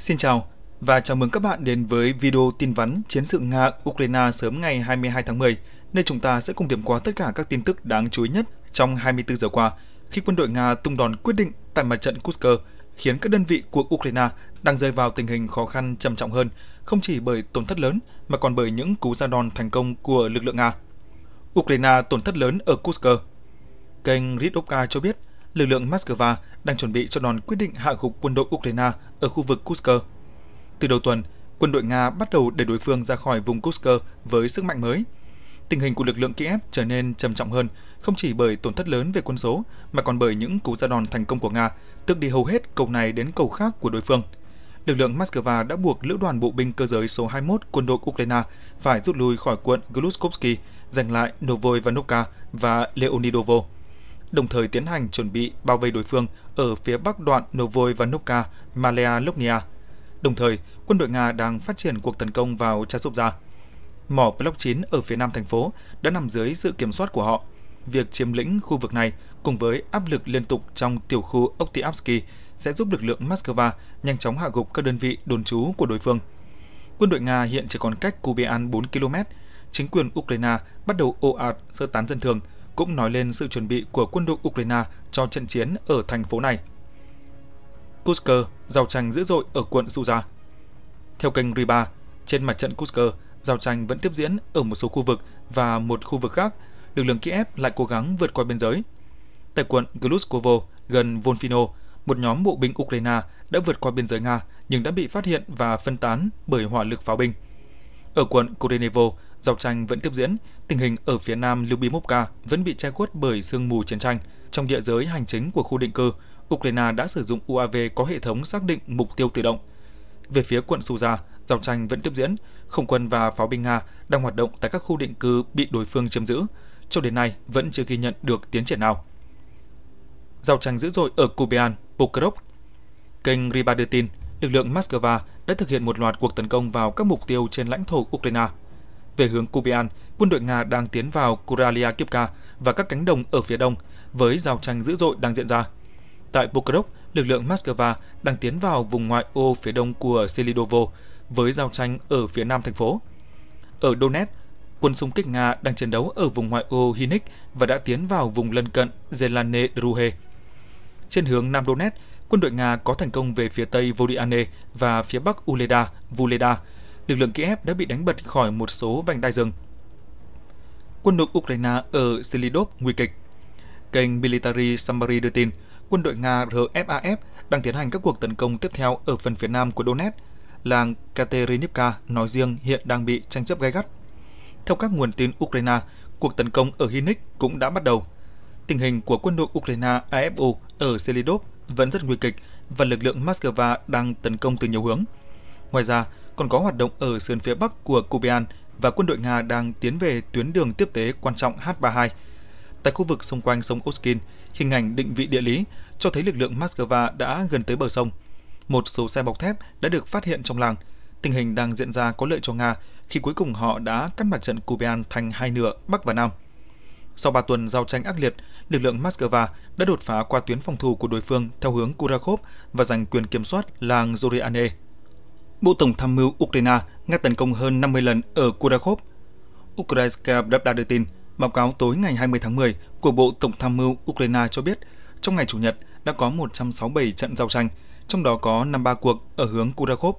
Xin chào và chào mừng các bạn đến với video tin vắn chiến sự Nga-Ukraine sớm ngày 22 tháng 10, nơi chúng ta sẽ cùng điểm qua tất cả các tin tức đáng chú ý nhất trong 24 giờ qua khi quân đội Nga tung đòn quyết định tại mặt trận Kursk, khiến các đơn vị của Ukraine đang rơi vào tình hình khó khăn trầm trọng hơn, không chỉ bởi tổn thất lớn mà còn bởi những cú ra đòn thành công của lực lượng Nga. Ukraine tổn thất lớn ở Kursk. Kênh Ridovka cho biết lực lượng Moscow đang chuẩn bị cho đòn quyết định hạ gục quân đội Ukraine ở khu vực Kursk. Từ đầu tuần, quân đội Nga bắt đầu để đối phương ra khỏi vùng Kursk với sức mạnh mới. Tình hình của lực lượng Kiev trở nên trầm trọng hơn, không chỉ bởi tổn thất lớn về quân số, mà còn bởi những cú ra đòn thành công của Nga, tước đi hầu hết cầu này đến cầu khác của đối phương. Lực lượng Moscow đã buộc lữ đoàn bộ binh cơ giới số 21 quân đội Ukraine phải rút lui khỏi quận Gluskovsky, giành lại Novoivanovka và Leonidovo đồng thời tiến hành chuẩn bị bao vây đối phương ở phía bắc đoạn Novoy và Novka, Malea Lognia. Đồng thời, quân đội Nga đang phát triển cuộc tấn công vào Chasovia. Mỏ Block 9 ở phía nam thành phố đã nằm dưới sự kiểm soát của họ. Việc chiếm lĩnh khu vực này cùng với áp lực liên tục trong tiểu khu Oktyavsky sẽ giúp lực lượng Moscow nhanh chóng hạ gục các đơn vị đồn trú của đối phương. Quân đội Nga hiện chỉ còn cách Kubian 4 km. Chính quyền Ukraine bắt đầu ồ ạt sơ tán dân thường, cũng nói lên sự chuẩn bị của quân đội Ukraine cho trận chiến ở thành phố này. Kursk, giao tranh dữ dội ở quận Suza. Theo kênh Riba, trên mặt trận Kursk, giao tranh vẫn tiếp diễn ở một số khu vực và một khu vực khác, lực lượng Kiev lại cố gắng vượt qua biên giới. Tại quận Gluskovo, gần Volfino, một nhóm bộ binh Ukraine đã vượt qua biên giới Nga nhưng đã bị phát hiện và phân tán bởi hỏa lực pháo binh. Ở quận Kurenevo, Giao tranh vẫn tiếp diễn, tình hình ở phía nam Lyubimovka vẫn bị che khuất bởi sương mù chiến tranh. Trong địa giới hành chính của khu định cư, Ukraine đã sử dụng UAV có hệ thống xác định mục tiêu tự động. Về phía quận Suza, giao tranh vẫn tiếp diễn, không quân và pháo binh Nga đang hoạt động tại các khu định cư bị đối phương chiếm giữ. Cho đến nay, vẫn chưa ghi nhận được tiến triển nào. Giao tranh dữ dội ở Kubian, Pokrov. Kênh tin, lực lượng Moscow đã thực hiện một loạt cuộc tấn công vào các mục tiêu trên lãnh thổ Ukraine – về hướng Kubian, quân đội Nga đang tiến vào Kuralia Kivka và các cánh đồng ở phía đông với giao tranh dữ dội đang diễn ra. Tại Pokrovsk, lực lượng Moscow đang tiến vào vùng ngoại ô phía đông của Selidovo với giao tranh ở phía nam thành phố. Ở Donetsk, quân xung kích Nga đang chiến đấu ở vùng ngoại ô Hinik và đã tiến vào vùng lân cận Zelane Druhe. Trên hướng Nam Donetsk, quân đội Nga có thành công về phía tây Vodiane và phía bắc Uleda, Vuleda lực lượng Kiev đã bị đánh bật khỏi một số vành đai rừng. Quân đội Ukraine ở Selidov nguy kịch. Kênh Military Summary đưa tin, quân đội Nga RFAF đang tiến hành các cuộc tấn công tiếp theo ở phần phía nam của Donetsk. Làng Katerinivka nói riêng hiện đang bị tranh chấp gay gắt. Theo các nguồn tin Ukraine, cuộc tấn công ở hinnik cũng đã bắt đầu. Tình hình của quân đội Ukraine AFO ở Selidov vẫn rất nguy kịch và lực lượng Moscow đang tấn công từ nhiều hướng. Ngoài ra, còn có hoạt động ở sườn phía bắc của Kuban và quân đội Nga đang tiến về tuyến đường tiếp tế quan trọng H-32. Tại khu vực xung quanh sông Oskin, hình ảnh định vị địa lý cho thấy lực lượng Moscow đã gần tới bờ sông. Một số xe bọc thép đã được phát hiện trong làng. Tình hình đang diễn ra có lợi cho Nga khi cuối cùng họ đã cắt mặt trận Kuban thành hai nửa Bắc và Nam. Sau 3 tuần giao tranh ác liệt, lực lượng Moscow đã đột phá qua tuyến phòng thủ của đối phương theo hướng Kurakov và giành quyền kiểm soát làng Zoriane Bộ Tổng tham mưu Ukraine ngắt tấn công hơn 50 lần ở Kurakov. Ukrainska Pravda đưa tin, báo cáo tối ngày 20 tháng 10 của Bộ Tổng tham mưu Ukraine cho biết, trong ngày Chủ nhật đã có 167 trận giao tranh, trong đó có 53 cuộc ở hướng Kurakov.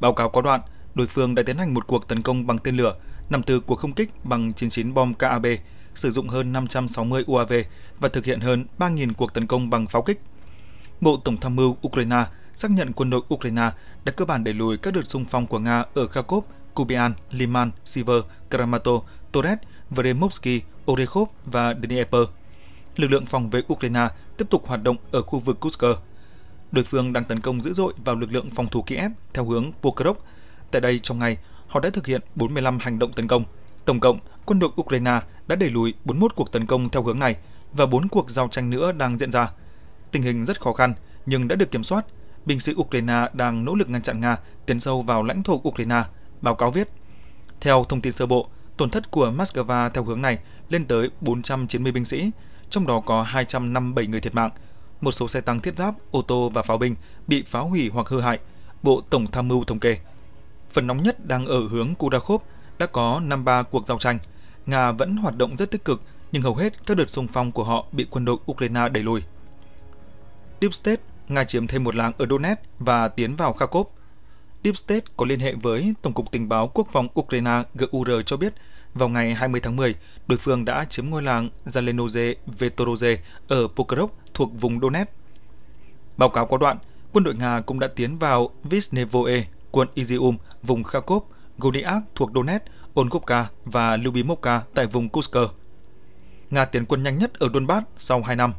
Báo cáo có đoạn, đối phương đã tiến hành một cuộc tấn công bằng tên lửa, nằm từ cuộc không kích bằng 99 bom KAB, sử dụng hơn 560 UAV và thực hiện hơn 3.000 cuộc tấn công bằng pháo kích. Bộ Tổng tham mưu Ukraine xác nhận quân đội Ukraine đã cơ bản đẩy lùi các đợt xung phong của Nga ở Kharkov, Kubian, Liman, Siver, Kramatorsk, Torets, Vremovsky, Orekhov và Dnieper. Lực lượng phòng vệ Ukraine tiếp tục hoạt động ở khu vực Kursk. Đối phương đang tấn công dữ dội vào lực lượng phòng thủ Kiev theo hướng Pokrov. Tại đây, trong ngày, họ đã thực hiện 45 hành động tấn công. Tổng cộng, quân đội Ukraine đã đẩy lùi 41 cuộc tấn công theo hướng này và 4 cuộc giao tranh nữa đang diễn ra. Tình hình rất khó khăn nhưng đã được kiểm soát binh sĩ Ukraine đang nỗ lực ngăn chặn Nga tiến sâu vào lãnh thổ Ukraine, báo cáo viết. Theo thông tin sơ bộ, tổn thất của Moscow theo hướng này lên tới 490 binh sĩ, trong đó có 257 người thiệt mạng. Một số xe tăng thiết giáp, ô tô và pháo binh bị phá hủy hoặc hư hại, Bộ Tổng Tham mưu thống kê. Phần nóng nhất đang ở hướng Kudakov, đã có 53 cuộc giao tranh. Nga vẫn hoạt động rất tích cực, nhưng hầu hết các đợt xung phong của họ bị quân đội Ukraine đẩy lùi. Deep State Nga chiếm thêm một làng ở Donetsk và tiến vào Kharkov. Deep State có liên hệ với Tổng cục Tình báo Quốc phòng Ukraine GUR cho biết, vào ngày 20 tháng 10, đối phương đã chiếm ngôi làng Zelenoze Vetoroze ở Pokrov thuộc vùng Donetsk. Báo cáo có đoạn, quân đội Nga cũng đã tiến vào Visnevoe, quận Izium, vùng Kharkov, Goniak thuộc Donetsk, Onkovka và Lyubimovka tại vùng Kursk. Nga tiến quân nhanh nhất ở Donbass sau 2 năm.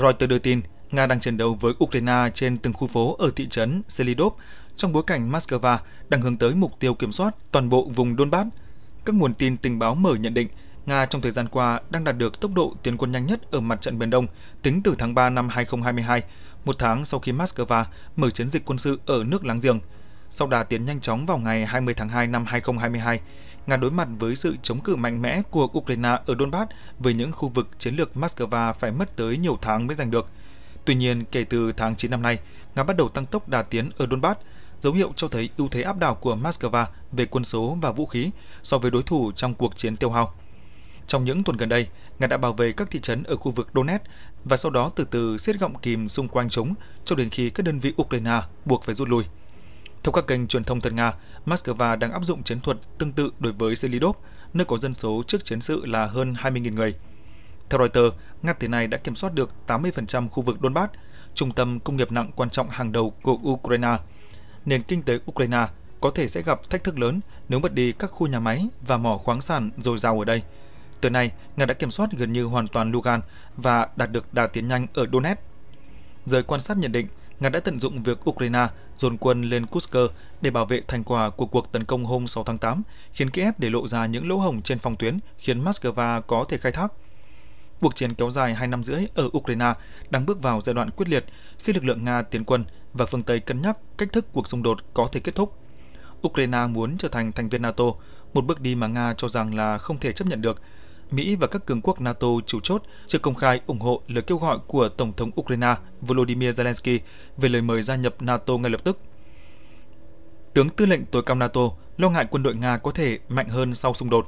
Reuters đưa tin, Nga đang chiến đấu với Ukraine trên từng khu phố ở thị trấn Selidov trong bối cảnh Moscow đang hướng tới mục tiêu kiểm soát toàn bộ vùng Donbass. Các nguồn tin tình báo mở nhận định Nga trong thời gian qua đang đạt được tốc độ tiến quân nhanh nhất ở mặt trận Biển Đông tính từ tháng 3 năm 2022, một tháng sau khi Moscow mở chiến dịch quân sự ở nước láng giềng. Sau đà tiến nhanh chóng vào ngày 20 tháng 2 năm 2022, Nga đối mặt với sự chống cự mạnh mẽ của Ukraine ở Donbass với những khu vực chiến lược Moscow phải mất tới nhiều tháng mới giành được – Tuy nhiên, kể từ tháng 9 năm nay, Nga bắt đầu tăng tốc đà tiến ở Donbass, dấu hiệu cho thấy ưu thế áp đảo của Moscow về quân số và vũ khí so với đối thủ trong cuộc chiến tiêu hao. Trong những tuần gần đây, Nga đã bảo vệ các thị trấn ở khu vực Donetsk và sau đó từ từ siết gọng kìm xung quanh chúng cho đến khi các đơn vị Ukraine buộc phải rút lui. Theo các kênh truyền thông thân Nga, Moscow đang áp dụng chiến thuật tương tự đối với Zelidov, nơi có dân số trước chiến sự là hơn 20.000 người – theo Reuters, Nga tới nay đã kiểm soát được 80% khu vực Donbass, trung tâm công nghiệp nặng quan trọng hàng đầu của Ukraine. Nền kinh tế Ukraine có thể sẽ gặp thách thức lớn nếu mất đi các khu nhà máy và mỏ khoáng sản dồi dào ở đây. Tới nay, Nga đã kiểm soát gần như hoàn toàn Lugan và đạt được đà tiến nhanh ở Donetsk. Giới quan sát nhận định, Nga đã tận dụng việc Ukraine dồn quân lên Kursk để bảo vệ thành quả của cuộc tấn công hôm 6 tháng 8, khiến Kiev để lộ ra những lỗ hổng trên phòng tuyến khiến Moscow có thể khai thác. Cuộc chiến kéo dài 2 năm rưỡi ở Ukraine đang bước vào giai đoạn quyết liệt khi lực lượng Nga tiến quân và phương Tây cân nhắc cách thức cuộc xung đột có thể kết thúc. Ukraine muốn trở thành thành viên NATO, một bước đi mà Nga cho rằng là không thể chấp nhận được. Mỹ và các cường quốc NATO chủ chốt chưa công khai ủng hộ lời kêu gọi của Tổng thống Ukraine Volodymyr Zelensky về lời mời gia nhập NATO ngay lập tức. Tướng tư lệnh tối cao NATO lo ngại quân đội Nga có thể mạnh hơn sau xung đột.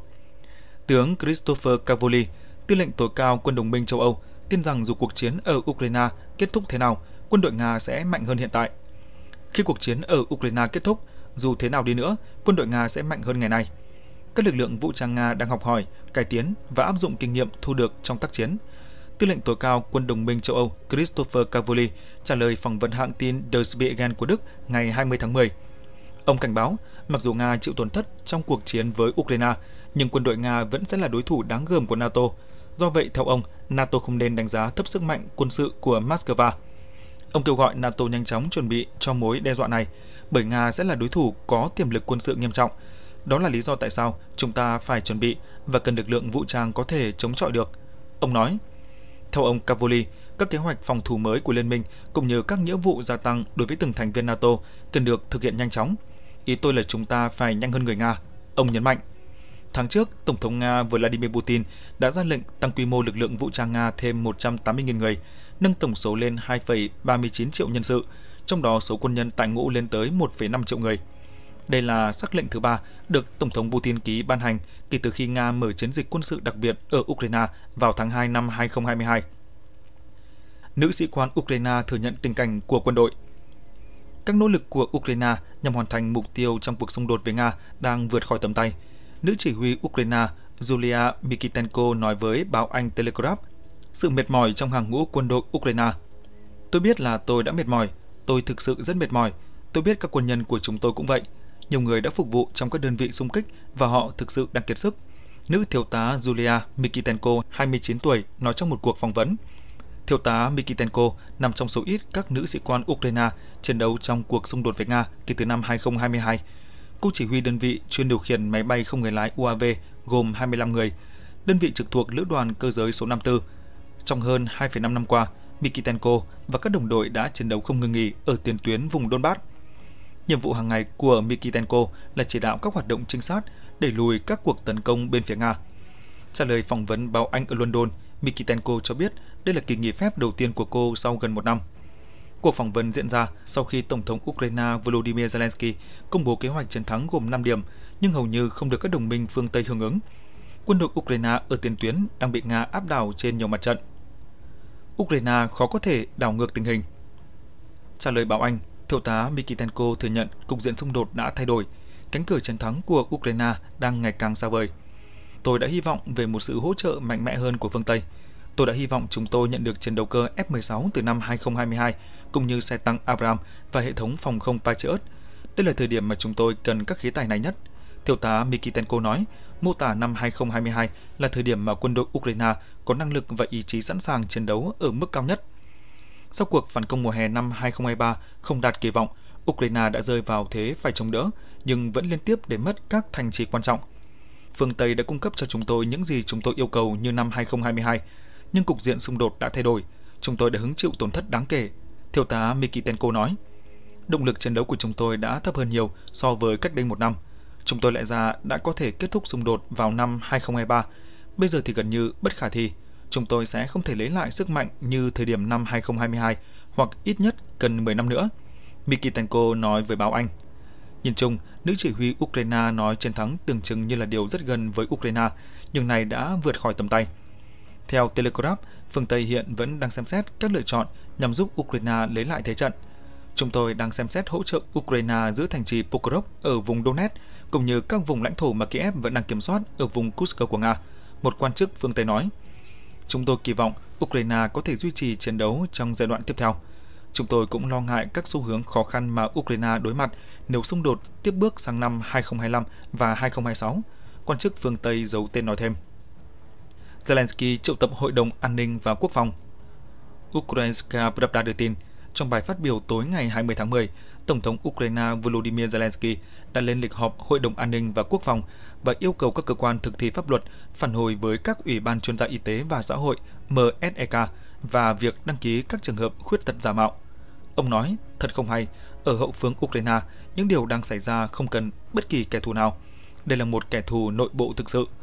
Tướng Christopher Cavoli, Tư lệnh tối cao quân đồng minh châu Âu tin rằng dù cuộc chiến ở Ukraine kết thúc thế nào, quân đội Nga sẽ mạnh hơn hiện tại. Khi cuộc chiến ở Ukraine kết thúc, dù thế nào đi nữa, quân đội Nga sẽ mạnh hơn ngày nay. Các lực lượng vũ trang Nga đang học hỏi, cải tiến và áp dụng kinh nghiệm thu được trong tác chiến. Tư lệnh tối cao quân đồng minh châu Âu Christopher Cavoli trả lời phỏng vấn hãng tin Der Spiegel của Đức ngày 20 tháng 10. Ông cảnh báo, mặc dù Nga chịu tổn thất trong cuộc chiến với Ukraine, nhưng quân đội Nga vẫn sẽ là đối thủ đáng gờm của NATO Do vậy, theo ông, NATO không nên đánh giá thấp sức mạnh quân sự của Moscow. Ông kêu gọi NATO nhanh chóng chuẩn bị cho mối đe dọa này, bởi Nga sẽ là đối thủ có tiềm lực quân sự nghiêm trọng. Đó là lý do tại sao chúng ta phải chuẩn bị và cần lực lượng vũ trang có thể chống chọi được. Ông nói, theo ông Cavoli, các kế hoạch phòng thủ mới của Liên minh cũng như các nghĩa vụ gia tăng đối với từng thành viên NATO cần được thực hiện nhanh chóng. Ý tôi là chúng ta phải nhanh hơn người Nga, ông nhấn mạnh. Tháng trước, Tổng thống Nga Vladimir Putin đã ra lệnh tăng quy mô lực lượng vũ trang Nga thêm 180.000 người, nâng tổng số lên 2,39 triệu nhân sự, trong đó số quân nhân tại ngũ lên tới 1,5 triệu người. Đây là sắc lệnh thứ ba được Tổng thống Putin ký ban hành kể từ khi Nga mở chiến dịch quân sự đặc biệt ở Ukraine vào tháng 2 năm 2022. Nữ sĩ quan Ukraine thừa nhận tình cảnh của quân đội. Các nỗ lực của Ukraine nhằm hoàn thành mục tiêu trong cuộc xung đột với Nga đang vượt khỏi tầm tay – nữ chỉ huy Ukraine Julia Mikitenko nói với báo Anh Telegraph sự mệt mỏi trong hàng ngũ quân đội Ukraine. Tôi biết là tôi đã mệt mỏi, tôi thực sự rất mệt mỏi. Tôi biết các quân nhân của chúng tôi cũng vậy. Nhiều người đã phục vụ trong các đơn vị xung kích và họ thực sự đang kiệt sức. Nữ thiếu tá Julia Mikitenko, 29 tuổi, nói trong một cuộc phỏng vấn. Thiếu tá Mikitenko nằm trong số ít các nữ sĩ quan Ukraine chiến đấu trong cuộc xung đột với Nga kể từ năm 2022 Cục Chỉ huy đơn vị chuyên điều khiển máy bay không người lái UAV gồm 25 người, đơn vị trực thuộc Lữ đoàn Cơ giới số 54. Trong hơn 2,5 năm qua, Mikitenko và các đồng đội đã chiến đấu không ngừng nghỉ ở tiền tuyến vùng Donbass. Nhiệm vụ hàng ngày của Mikitenko là chỉ đạo các hoạt động trinh sát đẩy lùi các cuộc tấn công bên phía Nga. Trả lời phỏng vấn báo Anh ở London, Mikitenko cho biết đây là kỳ nghỉ phép đầu tiên của cô sau gần một năm – Cuộc phỏng vấn diễn ra sau khi Tổng thống Ukraine Volodymyr Zelensky công bố kế hoạch chiến thắng gồm 5 điểm, nhưng hầu như không được các đồng minh phương Tây hưởng ứng. Quân đội Ukraine ở tiền tuyến đang bị Nga áp đảo trên nhiều mặt trận. Ukraine khó có thể đảo ngược tình hình. Trả lời báo Anh, Thiếu tá Mikitenko thừa nhận cục diện xung đột đã thay đổi, cánh cửa chiến thắng của Ukraine đang ngày càng xa vời. Tôi đã hy vọng về một sự hỗ trợ mạnh mẽ hơn của phương Tây, Tôi đã hy vọng chúng tôi nhận được chiến đấu cơ F-16 từ năm 2022, cũng như xe tăng Abrams và hệ thống phòng không Patriot. Đây là thời điểm mà chúng tôi cần các khí tài này nhất. Thiếu tá Mikitenko nói, mô tả năm 2022 là thời điểm mà quân đội Ukraine có năng lực và ý chí sẵn sàng chiến đấu ở mức cao nhất. Sau cuộc phản công mùa hè năm 2023 không đạt kỳ vọng, Ukraine đã rơi vào thế phải chống đỡ, nhưng vẫn liên tiếp để mất các thành trì quan trọng. Phương Tây đã cung cấp cho chúng tôi những gì chúng tôi yêu cầu như năm 2022, nhưng cục diện xung đột đã thay đổi. Chúng tôi đã hứng chịu tổn thất đáng kể, Thiếu tá Mikitenko nói. Động lực chiến đấu của chúng tôi đã thấp hơn nhiều so với cách đây một năm. Chúng tôi lẽ ra đã có thể kết thúc xung đột vào năm 2023, bây giờ thì gần như bất khả thi. Chúng tôi sẽ không thể lấy lại sức mạnh như thời điểm năm 2022 hoặc ít nhất cần 10 năm nữa. Mikitenko nói với báo Anh. Nhìn chung, nữ chỉ huy Ukraine nói chiến thắng tưởng chừng như là điều rất gần với Ukraine, nhưng này đã vượt khỏi tầm tay. Theo Telegraph, phương Tây hiện vẫn đang xem xét các lựa chọn nhằm giúp Ukraine lấy lại thế trận. Chúng tôi đang xem xét hỗ trợ Ukraine giữ thành trì Pokrov ở vùng Donetsk, cũng như các vùng lãnh thổ mà Kiev vẫn đang kiểm soát ở vùng Kursk của Nga, một quan chức phương Tây nói. Chúng tôi kỳ vọng Ukraine có thể duy trì chiến đấu trong giai đoạn tiếp theo. Chúng tôi cũng lo ngại các xu hướng khó khăn mà Ukraine đối mặt nếu xung đột tiếp bước sang năm 2025 và 2026, quan chức phương Tây giấu tên nói thêm. Zelensky triệu tập Hội đồng An ninh và Quốc phòng. Ukrainska Pravda đưa tin, trong bài phát biểu tối ngày 20 tháng 10, Tổng thống Ukraine Volodymyr Zelensky đã lên lịch họp Hội đồng An ninh và Quốc phòng và yêu cầu các cơ quan thực thi pháp luật phản hồi với các Ủy ban chuyên gia y tế và xã hội MSEK và việc đăng ký các trường hợp khuyết tật giả mạo. Ông nói, thật không hay, ở hậu phương Ukraine, những điều đang xảy ra không cần bất kỳ kẻ thù nào. Đây là một kẻ thù nội bộ thực sự –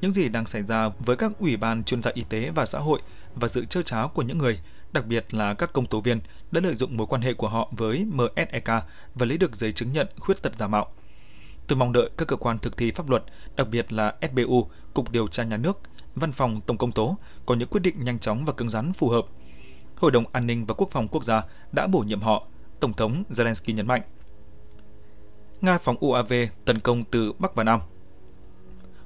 những gì đang xảy ra với các ủy ban chuyên gia y tế và xã hội và sự trơ tráo của những người, đặc biệt là các công tố viên đã lợi dụng mối quan hệ của họ với MSEK và lấy được giấy chứng nhận khuyết tật giả mạo. Tôi mong đợi các cơ quan thực thi pháp luật, đặc biệt là SBU, Cục Điều tra Nhà nước, Văn phòng Tổng công tố có những quyết định nhanh chóng và cứng rắn phù hợp. Hội đồng An ninh và Quốc phòng quốc gia đã bổ nhiệm họ, Tổng thống Zelensky nhấn mạnh. Nga phóng UAV tấn công từ Bắc và Nam –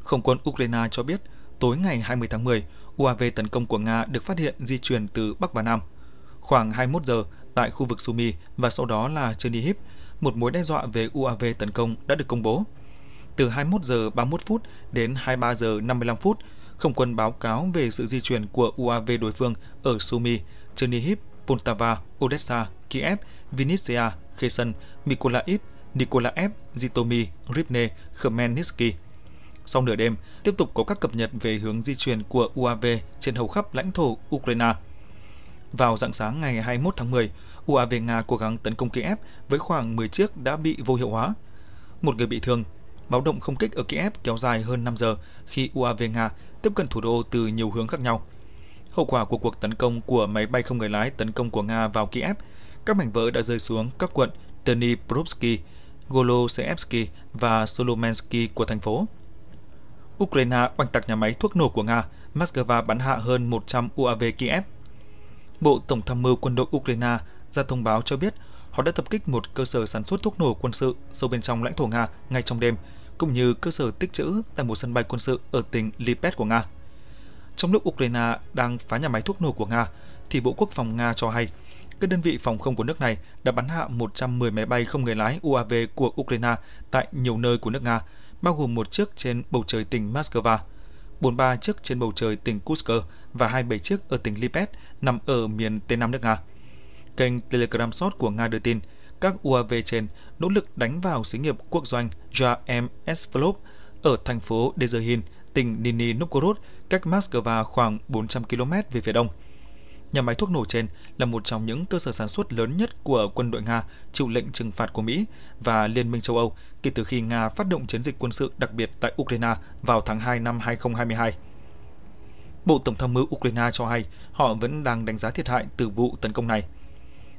không quân Ukraine cho biết tối ngày 20 tháng 10, UAV tấn công của Nga được phát hiện di chuyển từ Bắc và Nam. Khoảng 21 giờ, tại khu vực Sumy và sau đó là Chernihiv, một mối đe dọa về UAV tấn công đã được công bố. Từ 21 giờ 31 phút đến 23 giờ 55 phút, không quân báo cáo về sự di chuyển của UAV đối phương ở Sumy, Chernihiv, Poltava, Odessa, Kiev, Vinnytsia, Kherson, Mykolaiv, Nikolaev, Zhytomyr, Rivne, Khmelnytsky. Sau nửa đêm, tiếp tục có các cập nhật về hướng di chuyển của UAV trên hầu khắp lãnh thổ Ukraine. Vào dạng sáng ngày 21 tháng 10, UAV Nga cố gắng tấn công Kiev với khoảng 10 chiếc đã bị vô hiệu hóa. Một người bị thương, báo động không kích ở Kiev kéo dài hơn 5 giờ khi UAV Nga tiếp cận thủ đô từ nhiều hướng khác nhau. Hậu quả của cuộc tấn công của máy bay không người lái tấn công của Nga vào Kiev, các mảnh vỡ đã rơi xuống các quận Dnipropsky, Golosevsky và Solomensky của thành phố. Ukraine oanh tạc nhà máy thuốc nổ của Nga, Moscow bắn hạ hơn 100 UAV Kiev. Bộ Tổng tham mưu quân đội Ukraine ra thông báo cho biết họ đã tập kích một cơ sở sản xuất thuốc nổ quân sự sâu bên trong lãnh thổ Nga ngay trong đêm, cũng như cơ sở tích trữ tại một sân bay quân sự ở tỉnh Lipet của Nga. Trong lúc Ukraine đang phá nhà máy thuốc nổ của Nga, thì Bộ Quốc phòng Nga cho hay các đơn vị phòng không của nước này đã bắn hạ 110 máy bay không người lái UAV của Ukraine tại nhiều nơi của nước Nga, bao gồm một chiếc trên bầu trời tỉnh Moscow, 43 chiếc trên bầu trời tỉnh Kursk và 27 chiếc ở tỉnh Lipet nằm ở miền Tây Nam nước Nga. Kênh Telegram Short của Nga đưa tin, các UAV trên nỗ lực đánh vào xí nghiệp quốc doanh Jaem Esvlov ở thành phố Dezherhin, tỉnh Nizhny Novgorod, cách Moscow khoảng 400 km về phía đông – Nhà máy thuốc nổ trên là một trong những cơ sở sản xuất lớn nhất của quân đội Nga chịu lệnh trừng phạt của Mỹ và Liên minh châu Âu kể từ khi Nga phát động chiến dịch quân sự đặc biệt tại Ukraine vào tháng 2 năm 2022. Bộ Tổng tham mưu Ukraine cho hay họ vẫn đang đánh giá thiệt hại từ vụ tấn công này.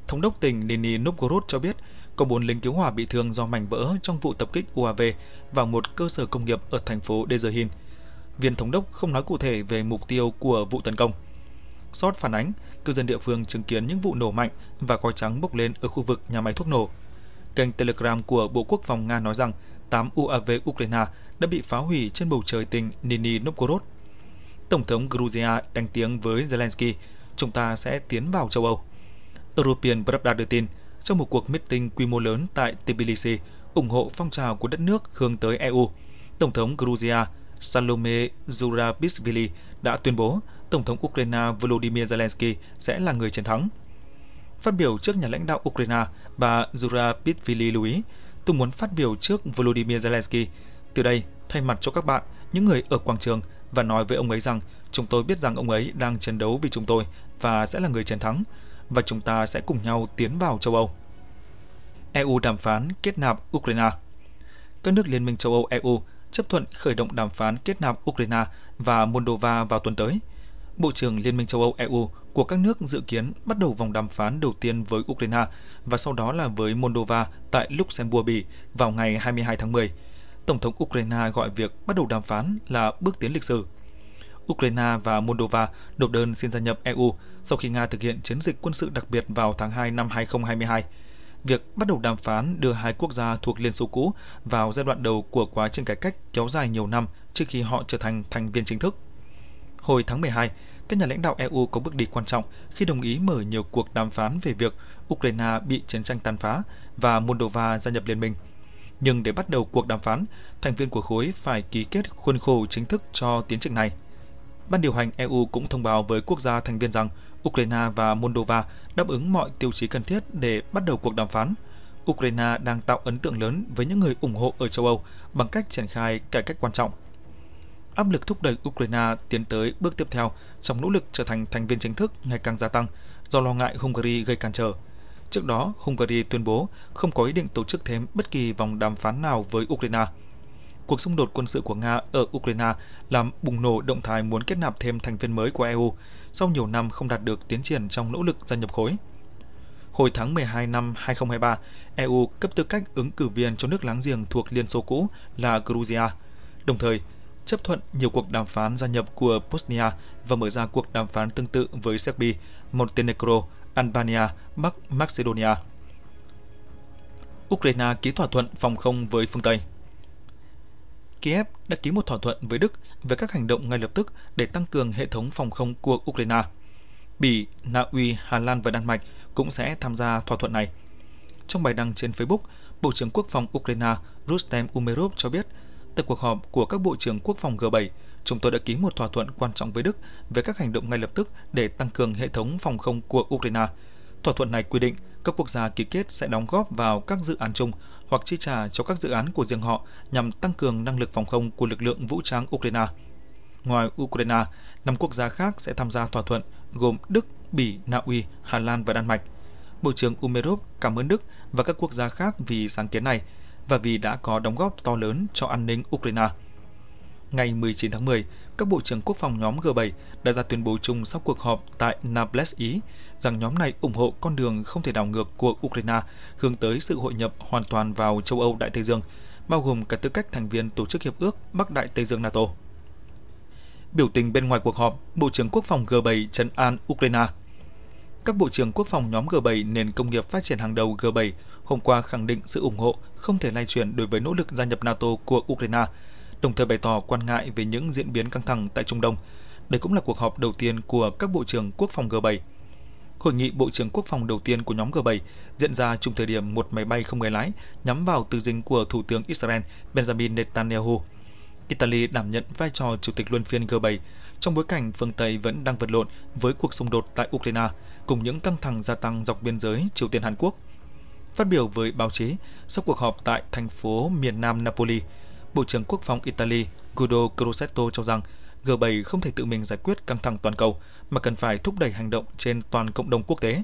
Thống đốc tỉnh Nini Novgorod cho biết có 4 lính cứu hỏa bị thương do mảnh vỡ trong vụ tập kích UAV vào một cơ sở công nghiệp ở thành phố Dezerhin. Viên thống đốc không nói cụ thể về mục tiêu của vụ tấn công sót phản ánh, cư dân địa phương chứng kiến những vụ nổ mạnh và khói trắng bốc lên ở khu vực nhà máy thuốc nổ. Kênh Telegram của Bộ Quốc phòng Nga nói rằng 8 UAV Ukraine đã bị phá hủy trên bầu trời tỉnh Nini Novgorod. Tổng thống Georgia đánh tiếng với Zelensky, chúng ta sẽ tiến vào châu Âu. European Pravda đưa tin, trong một cuộc meeting quy mô lớn tại Tbilisi ủng hộ phong trào của đất nước hướng tới EU, Tổng thống Georgia Salome Zurabishvili đã tuyên bố Tổng thống Ukraine Volodymyr Zelensky sẽ là người chiến thắng. Phát biểu trước nhà lãnh đạo Ukraine, bà Zura Pitvili lưu ý, tôi muốn phát biểu trước Volodymyr Zelensky. Từ đây, thay mặt cho các bạn, những người ở quảng trường và nói với ông ấy rằng chúng tôi biết rằng ông ấy đang chiến đấu vì chúng tôi và sẽ là người chiến thắng và chúng ta sẽ cùng nhau tiến vào châu Âu. EU đàm phán kết nạp Ukraine Các nước Liên minh châu Âu EU chấp thuận khởi động đàm phán kết nạp Ukraine và Moldova vào tuần tới – Bộ trưởng Liên minh châu Âu EU của các nước dự kiến bắt đầu vòng đàm phán đầu tiên với Ukraine và sau đó là với Moldova tại Luxembourg Bỉ vào ngày 22 tháng 10. Tổng thống Ukraine gọi việc bắt đầu đàm phán là bước tiến lịch sử. Ukraine và Moldova nộp đơn xin gia nhập EU sau khi Nga thực hiện chiến dịch quân sự đặc biệt vào tháng 2 năm 2022. Việc bắt đầu đàm phán đưa hai quốc gia thuộc Liên Xô cũ vào giai đoạn đầu của quá trình cải cách kéo dài nhiều năm trước khi họ trở thành thành viên chính thức. Hồi tháng 12, các nhà lãnh đạo EU có bước đi quan trọng khi đồng ý mở nhiều cuộc đàm phán về việc Ukraine bị chiến tranh tàn phá và Moldova gia nhập liên minh. Nhưng để bắt đầu cuộc đàm phán, thành viên của khối phải ký kết khuôn khổ chính thức cho tiến trình này. Ban điều hành EU cũng thông báo với quốc gia thành viên rằng Ukraine và Moldova đáp ứng mọi tiêu chí cần thiết để bắt đầu cuộc đàm phán. Ukraine đang tạo ấn tượng lớn với những người ủng hộ ở châu Âu bằng cách triển khai cải cách quan trọng áp lực thúc đẩy Ukraine tiến tới bước tiếp theo trong nỗ lực trở thành thành viên chính thức ngày càng gia tăng do lo ngại Hungary gây cản trở. Trước đó, Hungary tuyên bố không có ý định tổ chức thêm bất kỳ vòng đàm phán nào với Ukraine. Cuộc xung đột quân sự của Nga ở Ukraine làm bùng nổ động thái muốn kết nạp thêm thành viên mới của EU sau nhiều năm không đạt được tiến triển trong nỗ lực gia nhập khối. Hồi tháng 12 năm 2023, EU cấp tư cách ứng cử viên cho nước láng giềng thuộc Liên Xô cũ là Georgia. Đồng thời, chấp thuận nhiều cuộc đàm phán gia nhập của Bosnia và mở ra cuộc đàm phán tương tự với Serbia, Montenegro, Albania, Bắc Macedonia. Ukraine ký thỏa thuận phòng không với phương Tây. Kiev đã ký một thỏa thuận với Đức về các hành động ngay lập tức để tăng cường hệ thống phòng không của Ukraine. Bỉ, Na Uy, Hà Lan và Đan Mạch cũng sẽ tham gia thỏa thuận này. Trong bài đăng trên Facebook, Bộ trưởng Quốc phòng Ukraine Rustem Umerov cho biết Tại cuộc họp của các bộ trưởng quốc phòng G7, chúng tôi đã ký một thỏa thuận quan trọng với Đức về các hành động ngay lập tức để tăng cường hệ thống phòng không của Ukraine. Thỏa thuận này quy định các quốc gia ký kết sẽ đóng góp vào các dự án chung hoặc chi trả cho các dự án của riêng họ nhằm tăng cường năng lực phòng không của lực lượng vũ trang Ukraine. Ngoài Ukraine, năm quốc gia khác sẽ tham gia thỏa thuận gồm Đức, Bỉ, Na Uy, Hà Lan và Đan Mạch. Bộ trưởng Umerov cảm ơn Đức và các quốc gia khác vì sáng kiến này – và vì đã có đóng góp to lớn cho an ninh Ukraine. Ngày 19 tháng 10, các bộ trưởng quốc phòng nhóm G7 đã ra tuyên bố chung sau cuộc họp tại Naples, Ý rằng nhóm này ủng hộ con đường không thể đảo ngược của Ukraine hướng tới sự hội nhập hoàn toàn vào châu Âu Đại Tây Dương, bao gồm cả tư cách thành viên Tổ chức Hiệp ước Bắc Đại Tây Dương NATO. Biểu tình bên ngoài cuộc họp, Bộ trưởng Quốc phòng G7 trấn an Ukraine các bộ trưởng quốc phòng nhóm G7 nền công nghiệp phát triển hàng đầu G7 hôm qua khẳng định sự ủng hộ không thể lay chuyển đối với nỗ lực gia nhập NATO của Ukraine, đồng thời bày tỏ quan ngại về những diễn biến căng thẳng tại Trung Đông. Đây cũng là cuộc họp đầu tiên của các bộ trưởng quốc phòng G7. Hội nghị bộ trưởng quốc phòng đầu tiên của nhóm G7 diễn ra chung thời điểm một máy bay không người lái nhắm vào tư dinh của Thủ tướng Israel Benjamin Netanyahu. Italy đảm nhận vai trò chủ tịch luân phiên G7 trong bối cảnh phương Tây vẫn đang vật lộn với cuộc xung đột tại Ukraine cùng những căng thẳng gia tăng dọc biên giới Triều Tiên Hàn Quốc – Phát biểu với báo chí sau cuộc họp tại thành phố miền Nam Napoli, Bộ trưởng Quốc phòng Italy Guido Crosetto cho rằng G7 không thể tự mình giải quyết căng thẳng toàn cầu mà cần phải thúc đẩy hành động trên toàn cộng đồng quốc tế.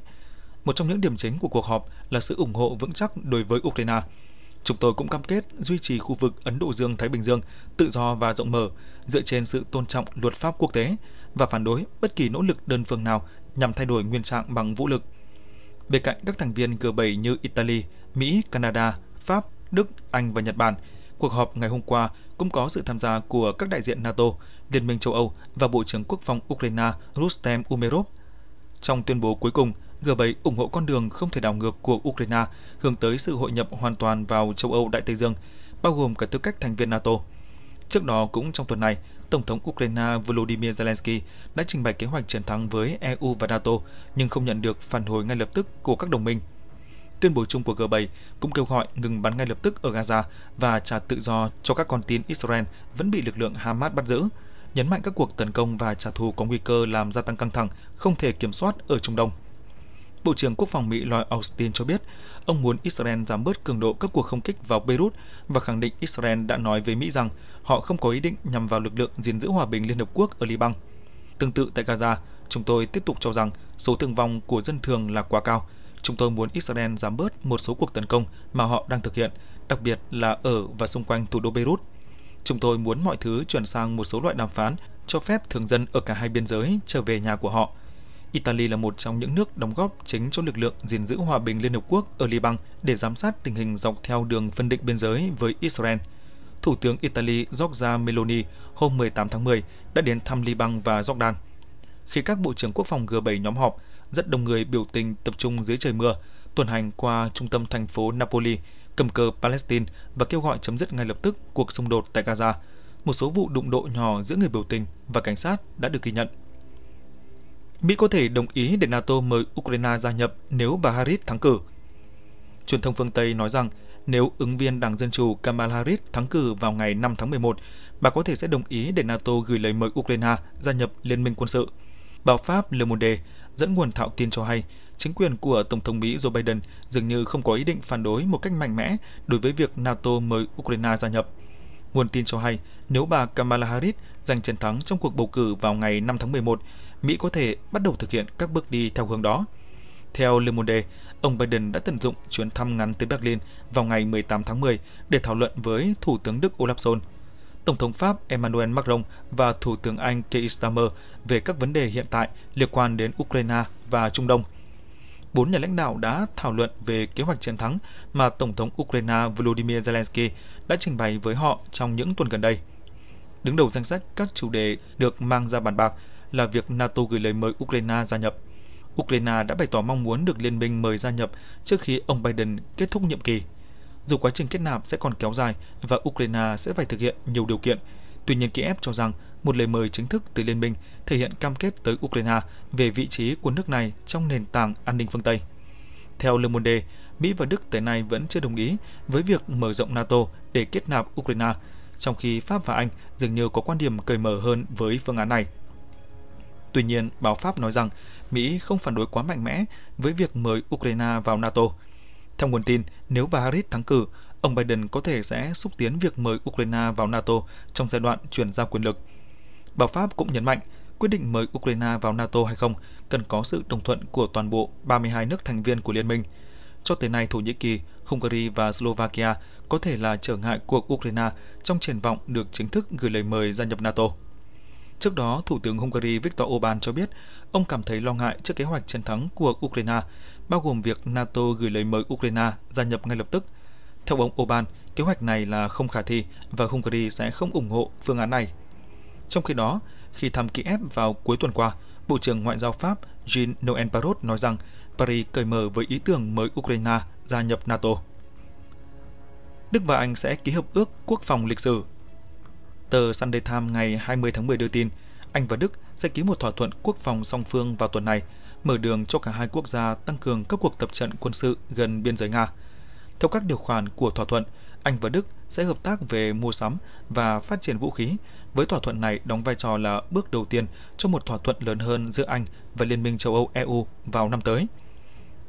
Một trong những điểm chính của cuộc họp là sự ủng hộ vững chắc đối với Ukraine. Chúng tôi cũng cam kết duy trì khu vực Ấn Độ Dương-Thái Bình Dương tự do và rộng mở dựa trên sự tôn trọng luật pháp quốc tế và phản đối bất kỳ nỗ lực đơn phương nào nhằm thay đổi nguyên trạng bằng vũ lực – bên cạnh các thành viên G7 như Italy, Mỹ, Canada, Pháp, Đức, Anh và Nhật Bản. Cuộc họp ngày hôm qua cũng có sự tham gia của các đại diện NATO, Liên minh châu Âu và Bộ trưởng Quốc phòng Ukraine Rustem Umerov. Trong tuyên bố cuối cùng, G7 ủng hộ con đường không thể đảo ngược của Ukraine hướng tới sự hội nhập hoàn toàn vào châu Âu Đại Tây Dương, bao gồm cả tư cách thành viên NATO. Trước đó cũng trong tuần này, Tổng thống Ukraine Volodymyr Zelensky đã trình bày kế hoạch chiến thắng với EU và NATO, nhưng không nhận được phản hồi ngay lập tức của các đồng minh. Tuyên bố chung của G7 cũng kêu gọi ngừng bắn ngay lập tức ở Gaza và trả tự do cho các con tin Israel vẫn bị lực lượng Hamas bắt giữ, nhấn mạnh các cuộc tấn công và trả thù có nguy cơ làm gia tăng căng thẳng không thể kiểm soát ở Trung Đông. Bộ trưởng Quốc phòng Mỹ Lloyd Austin cho biết, ông muốn Israel giảm bớt cường độ các cuộc không kích vào Beirut và khẳng định Israel đã nói với Mỹ rằng họ không có ý định nhằm vào lực lượng gìn giữ hòa bình Liên Hợp Quốc ở Liban. Tương tự tại Gaza, chúng tôi tiếp tục cho rằng số thương vong của dân thường là quá cao. Chúng tôi muốn Israel giảm bớt một số cuộc tấn công mà họ đang thực hiện, đặc biệt là ở và xung quanh thủ đô Beirut. Chúng tôi muốn mọi thứ chuyển sang một số loại đàm phán cho phép thường dân ở cả hai biên giới trở về nhà của họ – Italy là một trong những nước đóng góp chính cho lực lượng gìn giữ hòa bình Liên Hợp Quốc ở Liban để giám sát tình hình dọc theo đường phân định biên giới với Israel. Thủ tướng Italy Giorgia Meloni hôm 18 tháng 10 đã đến thăm Liban và Jordan. Khi các bộ trưởng quốc phòng G7 nhóm họp, rất đông người biểu tình tập trung dưới trời mưa, tuần hành qua trung tâm thành phố Napoli, cầm cờ Palestine và kêu gọi chấm dứt ngay lập tức cuộc xung đột tại Gaza. Một số vụ đụng độ nhỏ giữa người biểu tình và cảnh sát đã được ghi nhận. Mỹ có thể đồng ý để NATO mời Ukraine gia nhập nếu bà Harris thắng cử. Truyền thông phương Tây nói rằng nếu ứng viên Đảng Dân Chủ Kamala Harris thắng cử vào ngày 5 tháng 11, bà có thể sẽ đồng ý để NATO gửi lời mời Ukraine gia nhập Liên minh quân sự. Báo Pháp Le Monde dẫn nguồn thạo tin cho hay, chính quyền của Tổng thống Mỹ Joe Biden dường như không có ý định phản đối một cách mạnh mẽ đối với việc NATO mời Ukraine gia nhập. Nguồn tin cho hay, nếu bà Kamala Harris giành chiến thắng trong cuộc bầu cử vào ngày 5 tháng 11, Mỹ có thể bắt đầu thực hiện các bước đi theo hướng đó. Theo Le Monde, ông Biden đã tận dụng chuyến thăm ngắn tới Berlin vào ngày 18 tháng 10 để thảo luận với Thủ tướng Đức Olaf Scholz, Tổng thống Pháp Emmanuel Macron và Thủ tướng Anh Keir Starmer về các vấn đề hiện tại liên quan đến Ukraine và Trung Đông. Bốn nhà lãnh đạo đã thảo luận về kế hoạch chiến thắng mà Tổng thống Ukraine Volodymyr Zelensky đã trình bày với họ trong những tuần gần đây. Đứng đầu danh sách các chủ đề được mang ra bàn bạc là việc NATO gửi lời mời Ukraine gia nhập. Ukraine đã bày tỏ mong muốn được liên minh mời gia nhập trước khi ông Biden kết thúc nhiệm kỳ. Dù quá trình kết nạp sẽ còn kéo dài và Ukraine sẽ phải thực hiện nhiều điều kiện, tuy nhiên Kiev cho rằng một lời mời chính thức từ liên minh thể hiện cam kết tới Ukraine về vị trí của nước này trong nền tảng an ninh phương Tây. Theo Le Monde, Mỹ và Đức tới nay vẫn chưa đồng ý với việc mở rộng NATO để kết nạp Ukraine, trong khi Pháp và Anh dường như có quan điểm cởi mở hơn với phương án này. Tuy nhiên, báo Pháp nói rằng Mỹ không phản đối quá mạnh mẽ với việc mời Ukraine vào NATO. Theo nguồn tin, nếu bà Harris thắng cử, ông Biden có thể sẽ xúc tiến việc mời Ukraine vào NATO trong giai đoạn chuyển giao quyền lực. Báo Pháp cũng nhấn mạnh, quyết định mời Ukraine vào NATO hay không cần có sự đồng thuận của toàn bộ 32 nước thành viên của liên minh. Cho tới nay, Thổ Nhĩ Kỳ, Hungary và Slovakia có thể là trở ngại của Ukraine trong triển vọng được chính thức gửi lời mời gia nhập NATO. Trước đó, Thủ tướng Hungary Viktor Orbán cho biết ông cảm thấy lo ngại trước kế hoạch chiến thắng của Ukraine, bao gồm việc NATO gửi lời mời Ukraine gia nhập ngay lập tức. Theo ông Orbán, kế hoạch này là không khả thi và Hungary sẽ không ủng hộ phương án này. Trong khi đó, khi thăm Kiev vào cuối tuần qua, Bộ trưởng Ngoại giao Pháp Jean-Noël Barrot nói rằng Paris cởi mở với ý tưởng mời Ukraine gia nhập NATO. Đức và Anh sẽ ký hợp ước quốc phòng lịch sử Tờ Sunday Times ngày 20 tháng 10 đưa tin, Anh và Đức sẽ ký một thỏa thuận quốc phòng song phương vào tuần này, mở đường cho cả hai quốc gia tăng cường các cuộc tập trận quân sự gần biên giới Nga. Theo các điều khoản của thỏa thuận, Anh và Đức sẽ hợp tác về mua sắm và phát triển vũ khí, với thỏa thuận này đóng vai trò là bước đầu tiên cho một thỏa thuận lớn hơn giữa Anh và Liên minh châu Âu EU vào năm tới.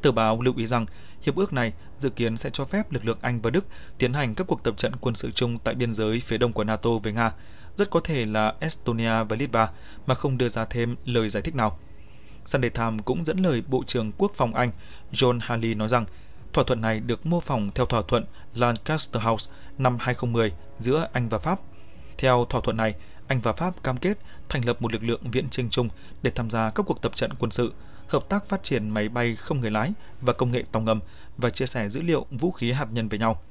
Tờ báo lưu ý rằng Hiệp ước này dự kiến sẽ cho phép lực lượng Anh và Đức tiến hành các cuộc tập trận quân sự chung tại biên giới phía đông của NATO với Nga, rất có thể là Estonia và Litva, mà không đưa ra thêm lời giải thích nào. Sunday Times cũng dẫn lời Bộ trưởng Quốc phòng Anh John Haley nói rằng thỏa thuận này được mô phỏng theo thỏa thuận Lancaster House năm 2010 giữa Anh và Pháp. Theo thỏa thuận này, anh và Pháp cam kết thành lập một lực lượng viễn trinh chung để tham gia các cuộc tập trận quân sự hợp tác phát triển máy bay không người lái và công nghệ tàu ngầm và chia sẻ dữ liệu vũ khí hạt nhân với nhau.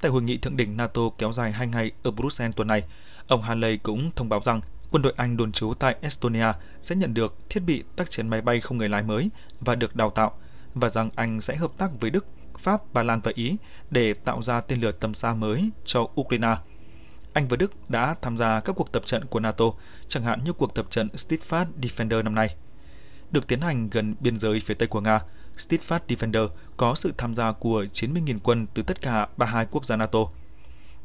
Tại hội nghị thượng đỉnh NATO kéo dài 2 ngày ở Bruxelles tuần này, ông Hanley cũng thông báo rằng quân đội Anh đồn trú tại Estonia sẽ nhận được thiết bị tác chiến máy bay không người lái mới và được đào tạo, và rằng Anh sẽ hợp tác với Đức, Pháp, Ba Lan và Ý để tạo ra tên lửa tầm xa mới cho Ukraine. Anh và Đức đã tham gia các cuộc tập trận của NATO, chẳng hạn như cuộc tập trận Steadfast Defender năm nay được tiến hành gần biên giới phía Tây của Nga, Steadfast Defender có sự tham gia của 90.000 quân từ tất cả 32 quốc gia NATO.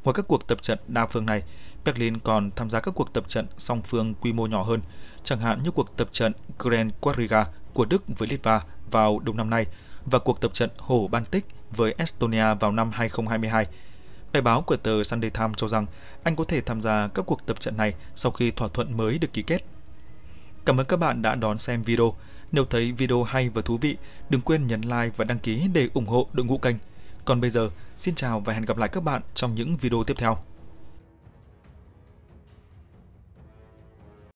Ngoài các cuộc tập trận đa phương này, Berlin còn tham gia các cuộc tập trận song phương quy mô nhỏ hơn, chẳng hạn như cuộc tập trận Grand Quadriga của Đức với Litva vào đầu năm nay và cuộc tập trận Hồ Baltic với Estonia vào năm 2022. Bài báo của tờ Sunday Times cho rằng Anh có thể tham gia các cuộc tập trận này sau khi thỏa thuận mới được ký kết Cảm ơn các bạn đã đón xem video. Nếu thấy video hay và thú vị, đừng quên nhấn like và đăng ký để ủng hộ đội ngũ kênh. Còn bây giờ, xin chào và hẹn gặp lại các bạn trong những video tiếp theo.